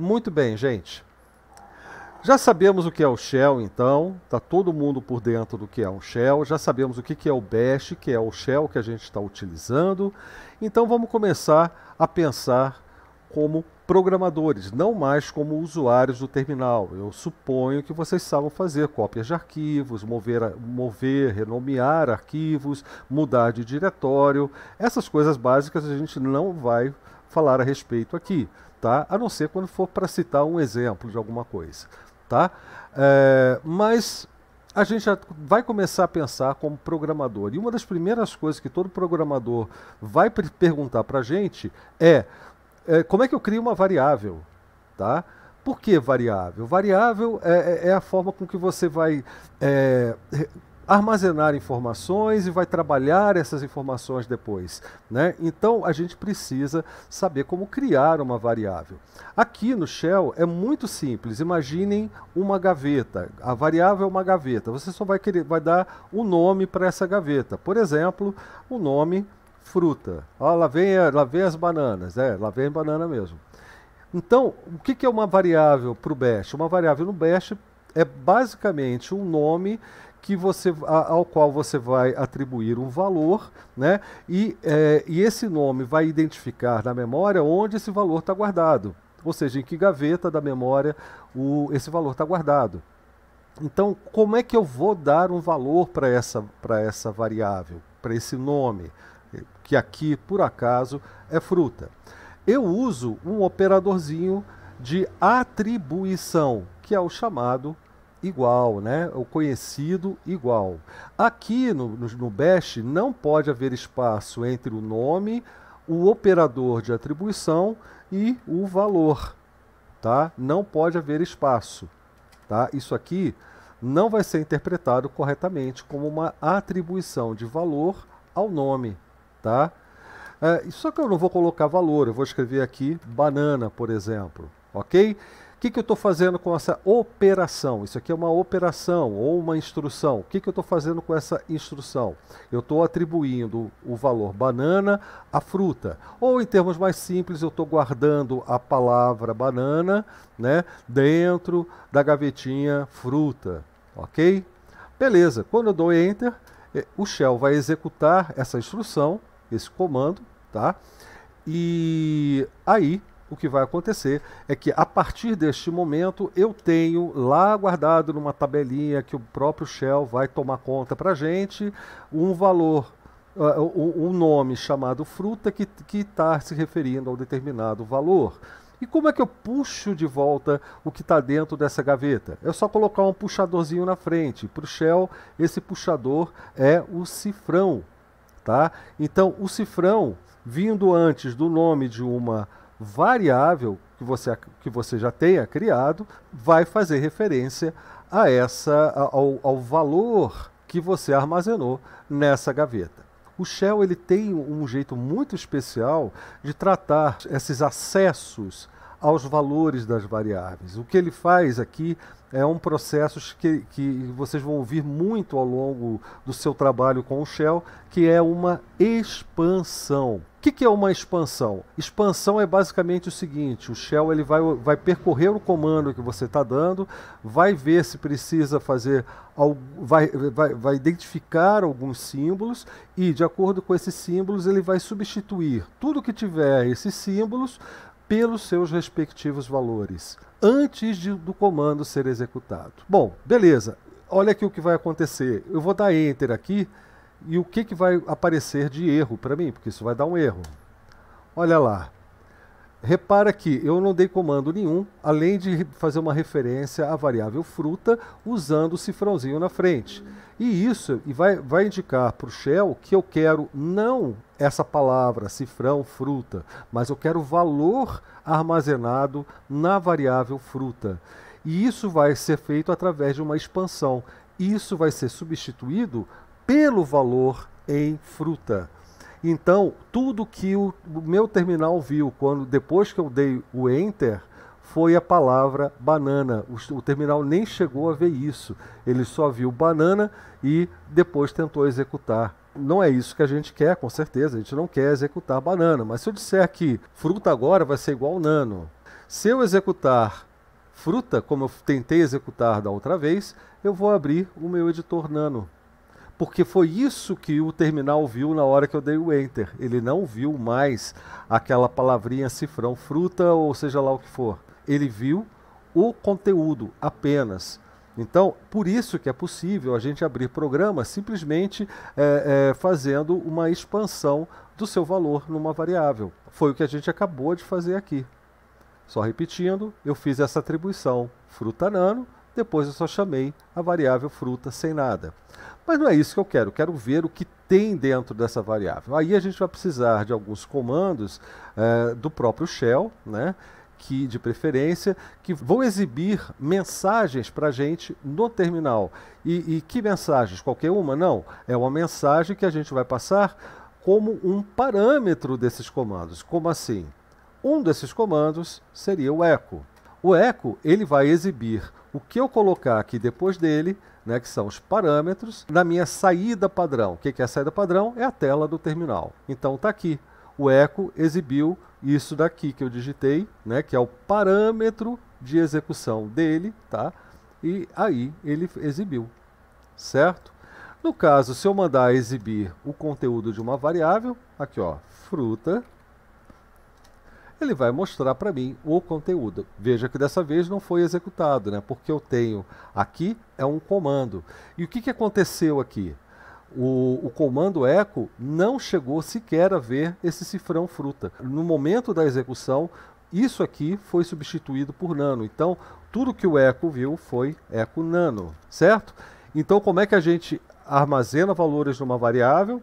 Muito bem, gente. Já sabemos o que é o shell, então, está todo mundo por dentro do que é um shell, já sabemos o que é o bash, que é o shell que a gente está utilizando, então vamos começar a pensar como programadores, não mais como usuários do terminal. Eu suponho que vocês sabem fazer cópias de arquivos, mover, mover, renomear arquivos, mudar de diretório, essas coisas básicas a gente não vai falar a respeito aqui tá? a não ser quando for para citar um exemplo de alguma coisa. Tá? É, mas a gente já vai começar a pensar como programador. E uma das primeiras coisas que todo programador vai perguntar para a gente é, é, como é que eu crio uma variável? Tá? Por que variável? Variável é, é, é a forma com que você vai é, armazenar informações e vai trabalhar essas informações depois. Né? Então a gente precisa saber como criar uma variável. Aqui no Shell é muito simples. Imaginem uma gaveta. A variável é uma gaveta. Você só vai, querer, vai dar o um nome para essa gaveta. Por exemplo, o nome fruta. Ah, lá, vem, é, lá vem as bananas. É, lá vem banana mesmo. Então, o que, que é uma variável para o Bash? Uma variável no Bash é basicamente um nome que você, ao qual você vai atribuir um valor, né? E, é, e esse nome vai identificar na memória onde esse valor está guardado, ou seja, em que gaveta da memória o, esse valor está guardado. Então, como é que eu vou dar um valor para essa, essa variável, para esse nome, eh, que aqui, por acaso, é fruta? Eu uso um operadorzinho de atribuição, que é o chamado igual, né? o conhecido igual. Aqui no, no, no Bash não pode haver espaço entre o nome, o operador de atribuição e o valor. Tá? Não pode haver espaço. Tá? Isso aqui não vai ser interpretado corretamente como uma atribuição de valor ao nome. Tá? É, só que eu não vou colocar valor, eu vou escrever aqui banana, por exemplo. Ok? que, que eu estou fazendo com essa operação? Isso aqui é uma operação ou uma instrução. O que, que eu estou fazendo com essa instrução? Eu estou atribuindo o valor banana à fruta. Ou, em termos mais simples, eu estou guardando a palavra banana né, dentro da gavetinha fruta. Ok? Beleza. Quando eu dou Enter, eh, o Shell vai executar essa instrução, esse comando, tá? E aí o que vai acontecer é que a partir deste momento eu tenho lá guardado numa tabelinha que o próprio Shell vai tomar conta para gente um valor, uh, ah, um nome chamado fruta que está se referindo a um determinado valor. E como é que eu puxo de volta o que está dentro dessa gaveta? É só colocar um puxadorzinho na frente. Para o Shell, esse puxador é o cifrão. Tá? Então, o cifrão, vindo antes do nome de uma variável que você, que você já tenha criado vai fazer referência a essa, ao, ao valor que você armazenou nessa gaveta. O Shell ele tem um jeito muito especial de tratar esses acessos aos valores das variáveis. O que ele faz aqui é um processo que, que vocês vão ouvir muito ao longo do seu trabalho com o Shell, que é uma expansão. O que, que, é uma expansão? Expansão é basicamente o seguinte: o shell ele vai, vai percorrer o comando que você está dando, vai ver se precisa fazer, vai, vai, vai identificar alguns símbolos e, de acordo com esses símbolos, ele vai substituir tudo que tiver esses símbolos pelos seus respectivos valores, antes de, do comando ser executado. Bom, beleza. Olha aqui o que vai acontecer. Eu vou dar Enter aqui e o que, que vai aparecer de erro para mim, porque isso vai dar um erro. Olha lá. Repara que eu não dei comando nenhum, além de fazer uma referência à variável fruta usando o cifrãozinho na frente. E isso e vai, vai indicar para o Shell que eu quero não essa palavra, cifrão, fruta, mas eu quero o valor armazenado na variável fruta. E isso vai ser feito através de uma expansão. Isso vai ser substituído pelo valor em fruta. Então, tudo que o, meu terminal viu quando depois que eu dei o enter foi a palavra banana. O, o terminal nem chegou a ver isso. Ele só viu banana e depois tentou executar não é isso que a gente quer, com certeza. A gente não quer executar banana. Mas se eu disser que fruta agora vai ser igual nano, se eu executar fruta, como eu tentei executar da outra vez, eu vou abrir o meu editor nano porque foi isso que o terminal viu na hora que eu dei o enter. Ele não viu mais aquela palavrinha cifrão fruta ou seja lá o que for. Ele viu o conteúdo apenas. Então, por isso que é possível a gente abrir programas simplesmente é, é, fazendo uma expansão do seu valor numa variável. Foi o que a gente acabou de fazer aqui. Só repetindo, eu fiz essa atribuição fruta nano, depois eu só chamei a variável fruta sem nada. Mas não é isso que eu quero, eu quero ver o que tem dentro dessa variável. Aí a gente vai precisar de alguns comandos eh, do próprio shell, né? que de preferência, que vão exibir mensagens para a gente no terminal. E, e que mensagens? Qualquer uma? Não. É uma mensagem que a gente vai passar como um parâmetro desses comandos. Como assim? Um desses comandos seria o echo. O echo ele vai exibir o que eu colocar aqui depois dele, né, que são os parâmetros, na minha saída padrão. O que é a saída padrão? É a tela do terminal. Então está aqui. O echo exibiu isso daqui que eu digitei, né, que é o parâmetro de execução dele, tá? E aí ele exibiu, certo? No caso, se eu mandar exibir o conteúdo de uma variável, aqui ó, fruta, ele vai mostrar para mim o conteúdo. Veja que dessa vez não foi executado, né? porque eu tenho aqui é um comando. E o que, que aconteceu aqui? O, o, comando echo não chegou sequer a ver esse cifrão fruta. No momento da execução, isso aqui foi substituído por nano. Então, tudo que o echo viu foi echo nano, certo? Então, como é que a gente armazena valores numa variável?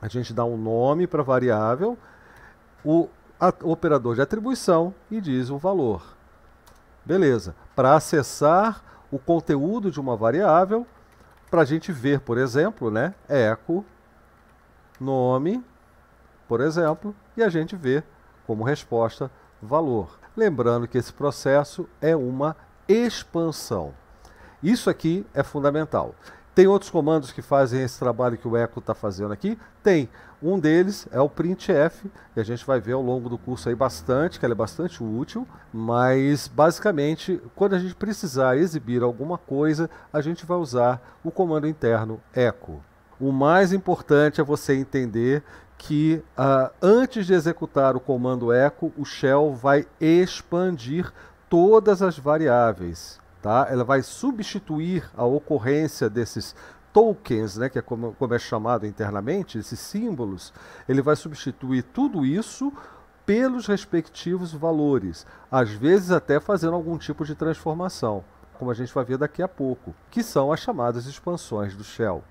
A gente dá um nome para a variável. O o operador de atribuição e diz o valor. Beleza. Para acessar o conteúdo de uma variável, para a gente ver, por exemplo, né, eco nome, por exemplo, e a gente vê como resposta valor. Lembrando que esse processo é uma expansão. Isso aqui é fundamental. Tem outros comandos que fazem esse trabalho que o Echo está fazendo aqui? Tem. Um deles é o printf, que a gente vai ver ao longo do curso aí bastante, que ele é bastante útil, mas basicamente, quando a gente precisar exibir alguma coisa, a gente vai usar o comando interno echo. O mais importante é você entender que uh, antes de executar o comando echo, o shell vai expandir todas as variáveis. Tá? Ela vai substituir a ocorrência desses tokens, né, que é como, como é chamado internamente, esses símbolos, ele vai substituir tudo isso pelos respectivos valores, às vezes até fazendo algum tipo de transformação, como a gente vai ver daqui a pouco, que são as chamadas expansões do shell.